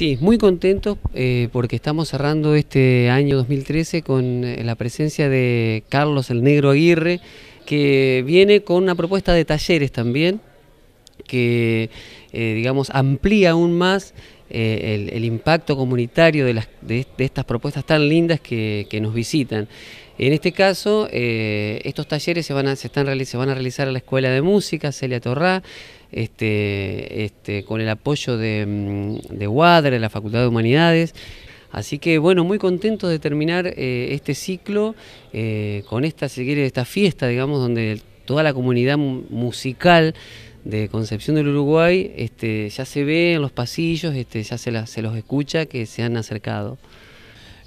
Sí, muy contentos eh, porque estamos cerrando este año 2013 con eh, la presencia de Carlos el Negro Aguirre, que viene con una propuesta de talleres también, que eh, digamos amplía aún más el, impacto comunitario de, estas propuestas tan lindas que, nos visitan. En este caso, estos talleres se van, a, están, van a realizar a la Escuela de Música, Celia Torrá, este, este, con el apoyo de, mm, de de la Facultad de Humanidades. Así que bueno, muy contentos de terminar eh, este ciclo eh, con esta, esta fiesta, digamos, donde toda la comunidad musical de Concepción del Uruguay este, ya se ve en los pasillos, este, ya se, los escucha que se han acercado.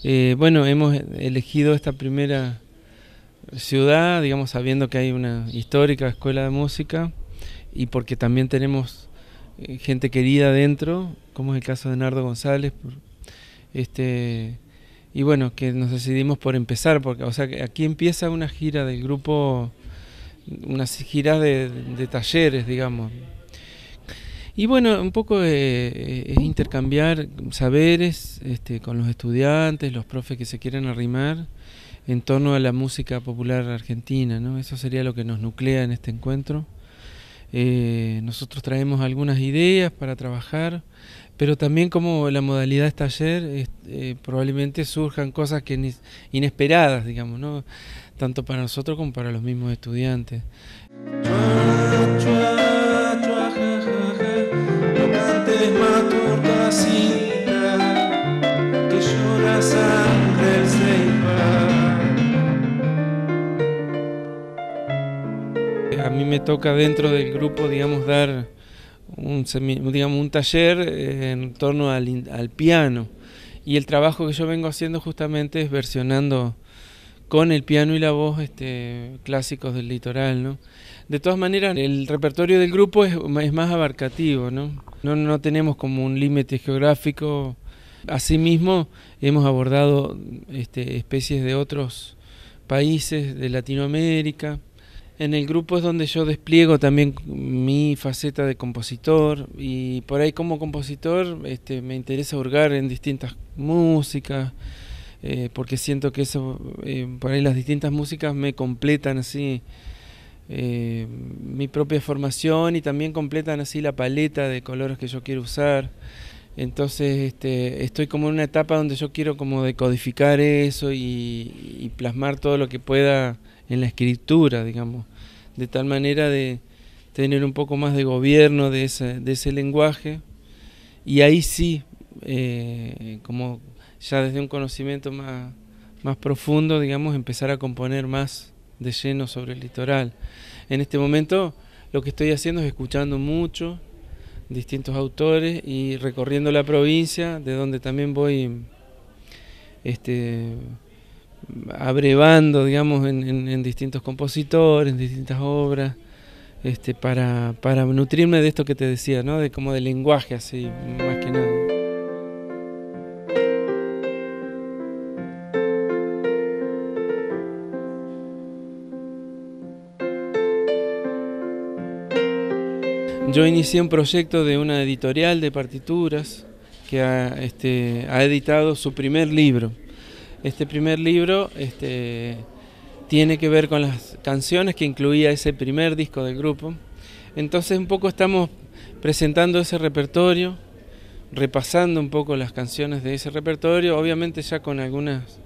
Eh, bueno, hemos elegido esta primera ciudad, digamos, sabiendo que hay una histórica escuela de música y porque también tenemos eh, gente querida dentro, como es el caso de Nardo González. Este, y bueno, que nos decidimos por empezar, porque o sea, aquí empieza una gira del grupo, unas giras de, talleres, digamos. Y bueno, un poco eh, eh, es intercambiar saberes este, con los estudiantes, los profes que se quieren arrimar en torno a la música popular argentina, ¿no? Eso sería lo que nos nuclea en este encuentro. Eh, nosotros traemos algunas ideas para trabajar, pero también como la modalidad es taller, eh, probablemente surjan cosas que inesperadas, digamos, tanto para nosotros como para los mismos estudiantes. a mí me toca dentro del grupo, digamos, dar un, digamos, un taller eh, en torno al, piano. Y el trabajo que yo vengo haciendo justamente es versionando con el piano y la voz este, clásicos del litoral. ¿no? De todas maneras, el repertorio del grupo es, más abarcativo, ¿no? tenemos como un límite geográfico. Asimismo, hemos abordado este, especies de otros países de Latinoamérica en el grupo es donde yo despliego también mi faceta de compositor y por ahí como compositor este, me interesa hurgar en distintas músicas eh, porque siento que eso eh, por ahí las distintas músicas me completan así eh, mi propia formación y también completan así la paleta de colores que yo quiero usar entonces este, estoy como en una etapa donde yo quiero como decodificar eso y plasmar todo lo que pueda en la escritura, digamos, de tal manera de tener un poco más de gobierno de ese, lenguaje. Y ahí sí, eh, como ya desde un conocimiento más, más profundo, digamos, empezar a componer más de lleno sobre el litoral. En este momento lo que estoy haciendo es escuchando mucho distintos autores y recorriendo la provincia, de donde también voy este, abrevando, digamos, en, distintos compositores, en distintas obras, este, para, nutrirme de esto que te decía, De como de lenguaje, así, más que nada. Yo inicié un proyecto de una editorial de partituras que ha este, editado su primer libro este primer libro este, tiene que ver con las canciones que incluía ese primer disco del grupo. Entonces un poco estamos presentando ese repertorio, repasando un poco las canciones de ese repertorio, obviamente ya con algunas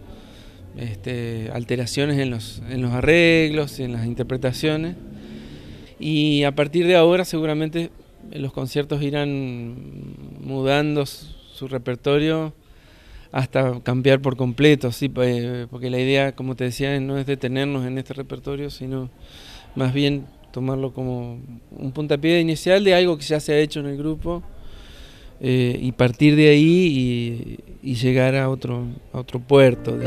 este, alteraciones en los, en los arreglos, en las interpretaciones. Y a partir de ahora seguramente los conciertos irán mudando su repertorio hasta cambiar por completo, sí, porque la idea, como te decía, no es detenernos en este repertorio, sino más bien tomarlo como un puntapié inicial de algo que ya se ha hecho en el grupo eh, y partir de ahí y, llegar a otro, a otro puerto,